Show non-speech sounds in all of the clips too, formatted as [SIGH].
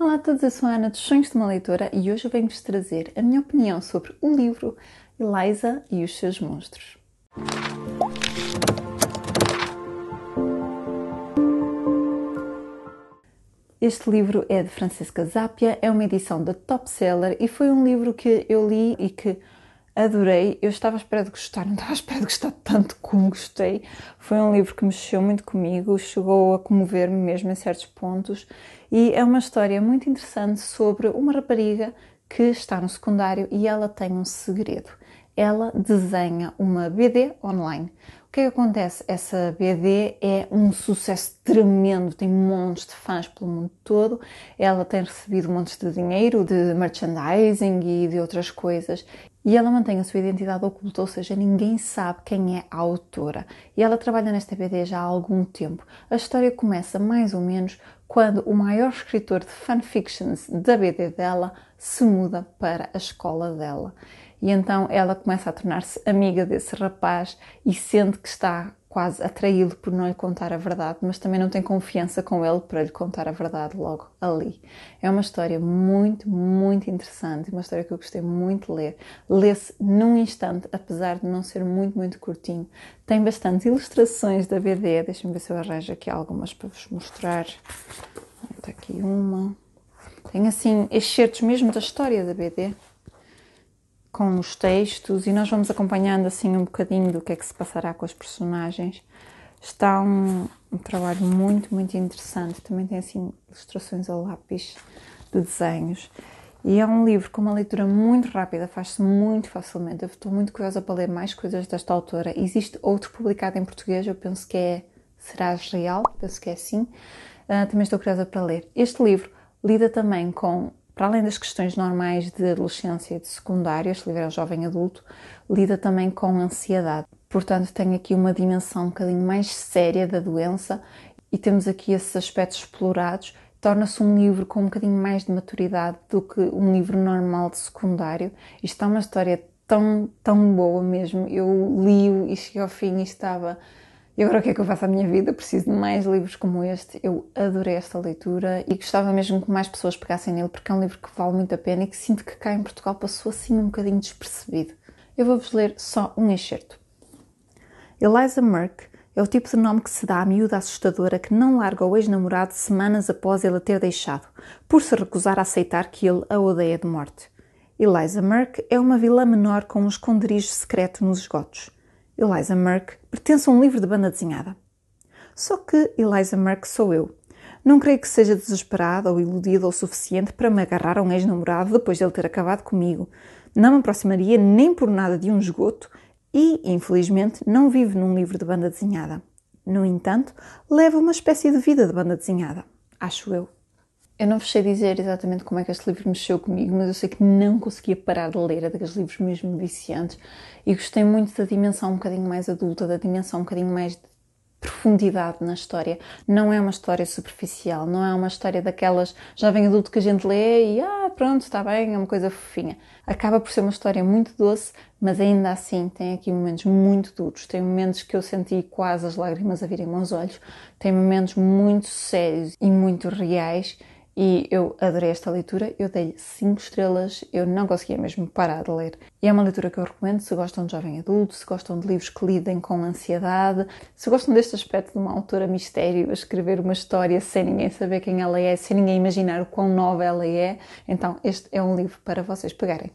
Olá a todos, eu sou a Ana dos Sonhos de uma Leitora e hoje eu venho-vos trazer a minha opinião sobre o livro Eliza e os seus monstros. Este livro é de Francisca Zapia, é uma edição da Top Seller e foi um livro que eu li e que adorei. Eu estava à espera de gostar, [LAUGHS] não estava à espera de gostar tanto como gostei. Foi um livro que mexeu muito comigo, chegou a comover-me mesmo em certos pontos. E é uma história muito interessante sobre uma rapariga que está no secundário e ela tem um segredo ela desenha uma BD online. O que é que acontece? Essa BD é um sucesso tremendo, tem montes de fãs pelo mundo todo. Ela tem recebido montes de dinheiro de merchandising e de outras coisas. E ela mantém a sua identidade oculta, ou seja, ninguém sabe quem é a autora. E ela trabalha nesta BD já há algum tempo. A história começa mais ou menos quando o maior escritor de fanfictions da BD dela se muda para a escola dela. E então ela começa a tornar-se amiga desse rapaz e sente que está quase atraí-lo por não lhe contar a verdade, mas também não tem confiança com ele para lhe contar a verdade logo ali. É uma história muito, muito interessante, uma história que eu gostei muito de ler. Lê-se num instante, apesar de não ser muito, muito curtinho. Tem bastantes ilustrações da BD, deixem-me ver se eu arranjo aqui algumas para vos mostrar. Está aqui uma. Tem assim excertos mesmo da história da BD com os textos e nós vamos acompanhando assim um bocadinho do que é que se passará com as personagens. Está um, um trabalho muito, muito interessante. Também tem assim ilustrações a lápis de desenhos. E é um livro com uma leitura muito rápida, faz-se muito facilmente. Eu estou muito curiosa para ler mais coisas desta autora. Existe outro publicado em português, eu penso que é Serás Real, penso que é assim. Uh, também estou curiosa para ler. Este livro lida também com para além das questões normais de adolescência e de secundária, este livro é um jovem adulto, lida também com ansiedade. Portanto, tem aqui uma dimensão um bocadinho mais séria da doença e temos aqui esses aspectos explorados. Torna-se um livro com um bocadinho mais de maturidade do que um livro normal de secundário. Isto é uma história tão, tão boa mesmo. Eu li-o e cheguei ao fim e estava e agora o que é que eu faço à minha vida? Preciso de mais livros como este. Eu adorei esta leitura e gostava mesmo que mais pessoas pegassem nele, porque é um livro que vale muito a pena e que sinto que cá em Portugal passou assim um bocadinho despercebido. Eu vou-vos ler só um excerto. Eliza Merck é o tipo de nome que se dá à miúda assustadora que não larga o ex-namorado semanas após ele a ter deixado, por se recusar a aceitar que ele a odeia de morte. Eliza Merck é uma vila menor com um esconderijo secreto nos esgotos. Eliza Merck, pertence a um livro de banda desenhada. Só que Eliza Merck sou eu. Não creio que seja desesperada ou iludida o suficiente para me agarrar a um ex-namorado depois dele ter acabado comigo. Não me aproximaria nem por nada de um esgoto e, infelizmente, não vivo num livro de banda desenhada. No entanto, levo uma espécie de vida de banda desenhada, acho eu. Eu não vos sei dizer exatamente como é que este livro mexeu comigo, mas eu sei que não conseguia parar de ler, é daqueles livros mesmo viciantes, e gostei muito da dimensão um bocadinho mais adulta, da dimensão um bocadinho mais de profundidade na história. Não é uma história superficial, não é uma história daquelas jovem adulto que a gente lê e ah, pronto, está bem, é uma coisa fofinha. Acaba por ser uma história muito doce, mas ainda assim tem aqui momentos muito duros, tem momentos que eu senti quase as lágrimas a virem aos olhos, tem momentos muito sérios e muito reais e eu adorei esta leitura, eu dei 5 estrelas, eu não conseguia mesmo parar de ler. E é uma leitura que eu recomendo se gostam de jovem adulto, se gostam de livros que lidem com ansiedade, se gostam deste aspecto de uma autora mistério, a escrever uma história sem ninguém saber quem ela é, sem ninguém imaginar o quão nova ela é, então este é um livro para vocês pegarem.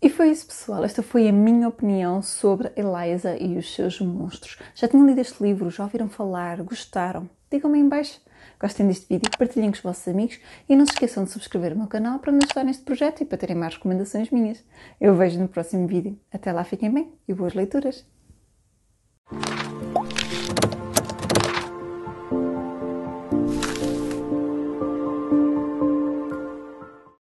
E foi isso, pessoal. Esta foi a minha opinião sobre Eliza e os seus monstros. Já tinham lido este livro? Já ouviram falar? Gostaram? Digam-me em baixo. Gostem deste vídeo, partilhem com os vossos amigos e não se esqueçam de subscrever o meu canal para me ajudar neste projeto e para terem mais recomendações minhas. Eu vejo no próximo vídeo. Até lá, fiquem bem e boas leituras!